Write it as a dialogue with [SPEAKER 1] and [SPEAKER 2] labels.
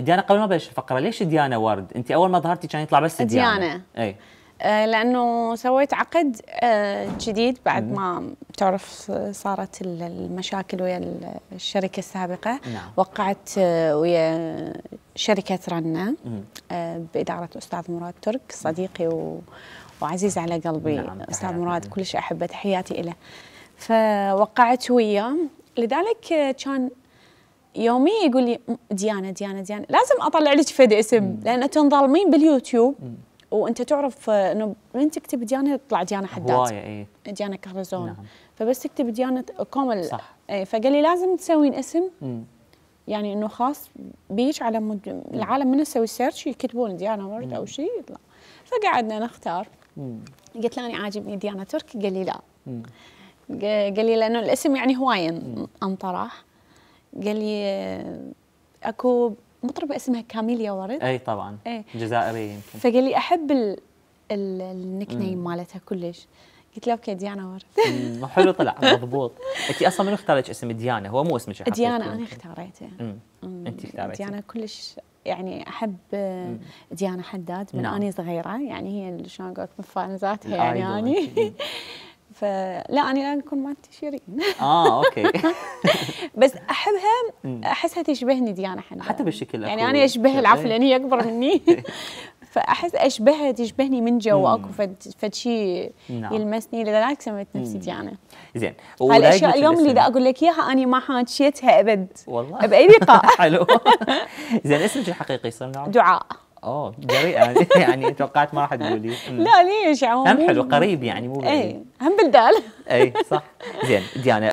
[SPEAKER 1] ديانا قبل ما بلش الفقره ليش ديانا ورد انت اول ما ظهرتي كان يطلع بس ديانا, ديانا. اي آه لانه سويت عقد آه جديد بعد ما تعرف صارت المشاكل ويا الشركه السابقه نعم. وقعت آه، ويا شركه رنا آه، باداره الاستاذ مراد ترك صديقي و وعزيز على قلبي نعم. استاذ مراد كلش احبه تحياتي له فوقعت وياه لذلك كان يوميا يقول لي ديانه ديانه ديانه لازم اطلع لك فد اسم لان تنظلمين باليوتيوب وانت تعرف آه، انه من تكتب ديانه تطلع ديانه حداد هوايه اي ديانه كهرزون نعم. فبس تكتب ديانه كومل صح ايه فقال لي لازم تسوين اسم يعني انه خاص بيج على مد... العالم من تسوي سيرش يكتبون ديانا ورد او شيء يطلع فقعدنا نختار مم. قلت له انا عاجبني ديانا تركي قال لي لا قال لي لانه الاسم يعني هواين انطرح قال لي اكو مطربه اسمها كاميليا ورد اي طبعا اي جزائريه يمكن فقال لي احب النيك نيم مالتها كلش قلت له اوكي ديانا ورد حلو طلع مضبوط انت اصلا من اختارت اسم ديانا هو مو اسمك ديانا انا اختاريته انت اختاريته ديانا كلش يعني احب ديانا حداد من نعم. اني صغيره يعني هي شلون اقول لك من فانزاتها يعني اني فلا انا لا اكون ما شيرين اه اوكي بس احبها احسها تشبهني ديانا حنا حتى بالشكل يعني انا اشبه العفلانيه اكبر مني فاحس اشبهها تشبهني من جوا اكو فد شيء نعم. يلمسني لذلك سميت نفسي ديانا زين هالاشياء اليوم اللي اذا اقول لك اياها انا ما حاكيتها ابد والله باي لقاء حلو زين اسمك الحقيقي صنع دعاء اه جريئه يعني توقعت ما راح تقولي لا ليش يا يعني هم حلو قريب يعني مو اي هم بالدال اي صح زين ديانا